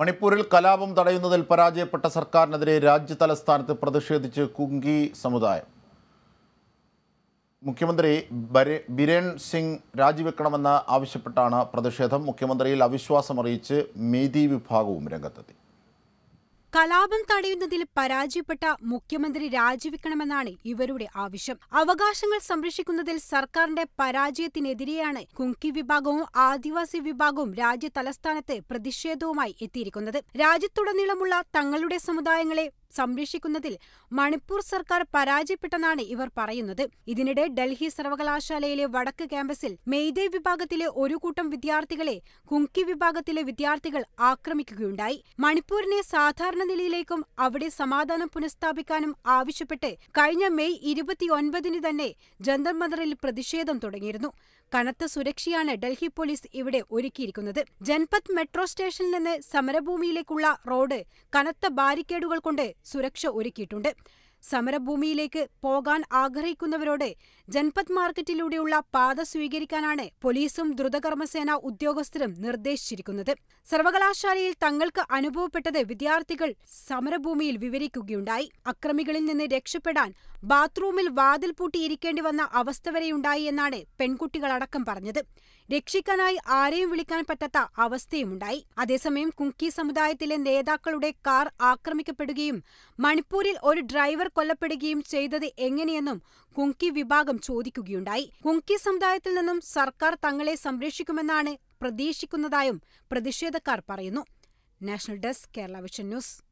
മണിപ്പൂരിൽ കലാപം തടയുന്നതിൽ പരാജയപ്പെട്ട സർക്കാരിനെതിരെ രാജ്യ തലസ്ഥാനത്ത് പ്രതിഷേധിച്ച് കുങ്കി സമുദായം മുഖ്യമന്ത്രി ബിരേൺ സിംഗ് രാജിവെക്കണമെന്ന് ആവശ്യപ്പെട്ടാണ് പ്രതിഷേധം മുഖ്യമന്ത്രിയിൽ അവിശ്വാസം അറിയിച്ച് മേതി വിഭാഗവും രംഗത്തെത്തി കലാപം തടയുന്നതിൽ പരാജയപ്പെട്ട മുഖ്യമന്ത്രി രാജിവെക്കണമെന്നാണ് ഇവരുടെ ആവശ്യം അവകാശങ്ങൾ സംരക്ഷിക്കുന്നതിൽ സർക്കാരിന്റെ പരാജയത്തിനെതിരെയാണ് കുങ്കി വിഭാഗവും ആദിവാസി വിഭാഗവും രാജ്യ തലസ്ഥാനത്ത് പ്രതിഷേധവുമായി എത്തിയിരിക്കുന്നത് രാജ്യത്തുടനീളമുള്ള തങ്ങളുടെ സമുദായങ്ങളെ സംരക്ഷിക്കുന്നതിൽ മണിപ്പൂർ സർക്കാർ പരാജയപ്പെട്ടെന്നാണ് ഇവർ പറയുന്നത് ഇതിനിടെ ഡൽഹി സർവകലാശാലയിലെ വടക്ക് ക്യാമ്പസിൽ മെയ്തേ വിഭാഗത്തിലെ ഒരു കൂട്ടം വിദ്യാർത്ഥികളെ കുങ്കി വിഭാഗത്തിലെ വിദ്യാർത്ഥികൾ ആക്രമിക്കുകയുണ്ടായി മണിപ്പൂരിനെ സാധാരണ നിലയിലേക്കും അവിടെ സമാധാനം പുനഃസ്ഥാപിക്കാനും ആവശ്യപ്പെട്ട് കഴിഞ്ഞ മെയ് ഇരുപത്തിയൊൻപതിന് തന്നെ ജന്തർ മന്ദറിൽ പ്രതിഷേധം തുടങ്ങിയിരുന്നു കനത്ത സുരക്ഷയാണ് ഡൽഹി പോലീസ് ഇവിടെ ഒരുക്കിയിരിക്കുന്നത് ജൻപത് മെട്രോ സ്റ്റേഷനിൽ നിന്ന് സമരഭൂമിയിലേക്കുള്ള റോഡ് കനത്ത ബാരിക്കേഡുകൾ കൊണ്ട് സുരക്ഷ ഒരുക്കിയിട്ടുണ്ട് സമരഭൂമിയിലേക്ക് പോകാൻ ആഗ്രഹിക്കുന്നവരോട് ജൻപത് മാർക്കറ്റിലൂടെയുള്ള പാത സ്വീകരിക്കാനാണ് പോലീസും ദ്രുതകർമ്മസേന ഉദ്യോഗസ്ഥരും നിർദ്ദേശിച്ചിരിക്കുന്നത് സർവകലാശാലയിൽ തങ്ങൾക്ക് അനുഭവപ്പെട്ടത് വിദ്യാർത്ഥികൾ സമരഭൂമിയിൽ വിവരിക്കുകയുണ്ടായി അക്രമികളിൽ നിന്ന് രക്ഷപ്പെടാൻ ബാത്റൂമിൽ വാതിൽ പൂട്ടിയിരിക്കേണ്ടി വന്ന അവസ്ഥ വരെയുണ്ടായി എന്നാണ് പെൺകുട്ടികളടക്കം പറഞ്ഞത് രക്ഷിക്കാനായി ആരെയും വിളിക്കാൻ പറ്റാത്ത അവസ്ഥയുമുണ്ടായി അതേസമയം കുങ്കി സമുദായത്തിലെ നേതാക്കളുടെ കാർ ആക്രമിക്കപ്പെടുകയും മണിപ്പൂരിൽ ഒരു ഡ്രൈവർ കൊല്ലപ്പെടുകയും ചെയ്തത് എങ്ങനെയെന്നും കുങ്കി വിഭാഗം ചോദിക്കുകയുണ്ടായി കുങ്കി സമുദായത്തിൽ നിന്നും സർക്കാർ തങ്ങളെ സംരക്ഷിക്കുമെന്നാണ് പ്രതീക്ഷിക്കുന്നതായും പ്രതിഷേധക്കാർ പറയുന്നു national desk Kerala vision news